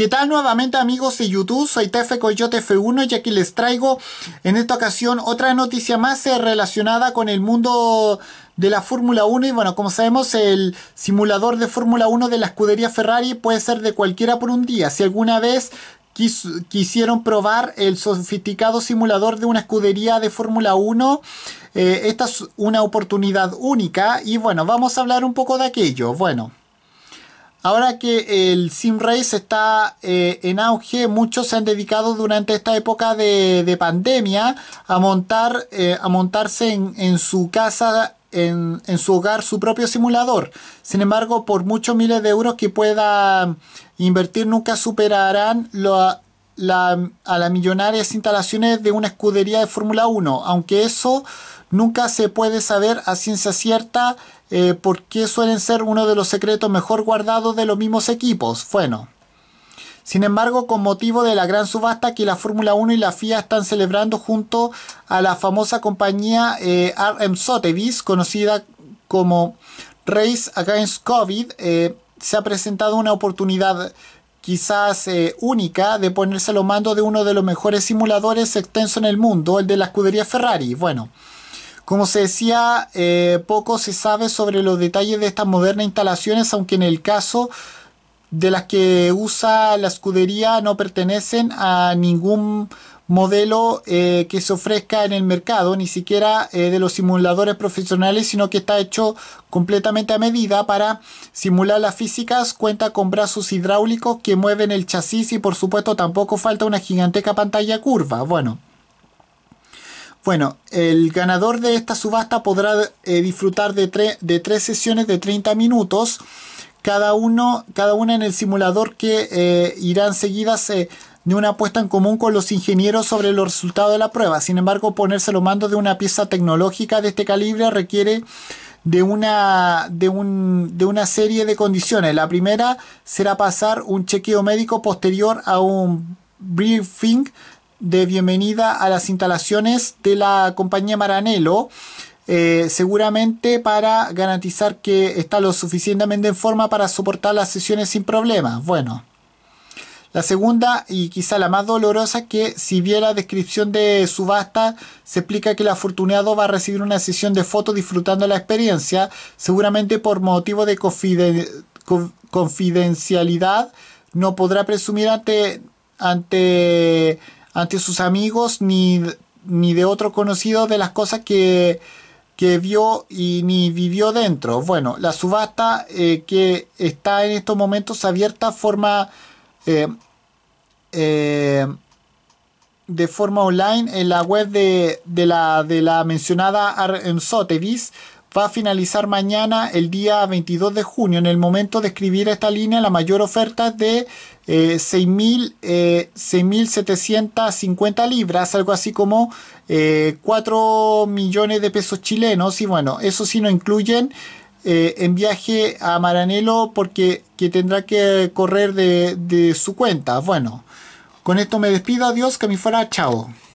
¿Qué tal nuevamente amigos de YouTube? Soy Tefe Coyote F1 y aquí les traigo en esta ocasión otra noticia más eh, relacionada con el mundo de la Fórmula 1 y bueno, como sabemos el simulador de Fórmula 1 de la escudería Ferrari puede ser de cualquiera por un día. Si alguna vez quisieron probar el sofisticado simulador de una escudería de Fórmula 1. Eh, esta es una oportunidad única y bueno, vamos a hablar un poco de aquello. Bueno. Ahora que el Sim Race está eh, en auge, muchos se han dedicado durante esta época de, pandemia a montar, eh, a montarse en, su casa, en, su hogar, su propio simulador. Sin embargo, por muchos miles de euros que pueda invertir, nunca superarán a las millonarias instalaciones de una escudería de Fórmula 1, aunque eso Nunca se puede saber a ciencia cierta eh, por qué suelen ser uno de los secretos mejor guardados de los mismos equipos. Bueno. Sin embargo, con motivo de la gran subasta que la Fórmula 1 y la FIA están celebrando junto a la famosa compañía eh, RM Sotheby's, conocida como Race Against COVID, eh, se ha presentado una oportunidad quizás única de ponerse a lo mando de uno de los mejores simuladores extenso en el mundo, el de la escudería Ferrari. Bueno, como se decía, eh, poco se sabe sobre los detalles de estas modernas instalaciones, aunque en el caso de las que usa la escudería no pertenecen a ningún modelo eh, que se ofrezca en el mercado, ni siquiera eh, de los simuladores profesionales, sino que está hecho completamente a medida para simular las físicas, cuenta con brazos hidráulicos que mueven el chasis y por supuesto tampoco falta una gigantesca pantalla curva. Bueno, bueno, el ganador de esta subasta podrá eh, disfrutar de, tres de, tres sesiones de 30 minutos, cada, cada una en el simulador que eh, irán seguidas eh, de una apuesta en común con los ingenieros sobre los resultados de la prueba. Sin embargo, ponerse los mando de una pieza tecnológica de este calibre requiere de una, de, de una serie de condiciones. La primera será pasar un chequeo médico posterior a un briefing de bienvenida a las instalaciones de la compañía Maranello. Eh, seguramente para garantizar que está lo suficientemente en forma para soportar las sesiones sin problemas. Bueno, la segunda y quizá la más dolorosa que si bien la descripción de subasta se explica que el afortunado va a recibir una sesión de fotos disfrutando la experiencia, seguramente por motivo de confidencialidad no podrá presumir ante, ante ante sus amigos ni, de otro conocido de las cosas que, vio y ni vivió dentro. Bueno, la subasta eh, que está en estos momentos abierta forma eh, eh, de forma online en la web de, la, de la mencionada Sotheby's va a finalizar mañana el día 22 de junio. En el momento de escribir esta línea, la mayor oferta de eh, 6.750 eh, libras, algo así como 4 eh, millones de pesos chilenos. Y bueno, eso sí no incluyen eh, en viaje a Maranelo porque que tendrá que correr de, de su cuenta. Bueno, con esto me despido. Adiós, que me fuera. Chao.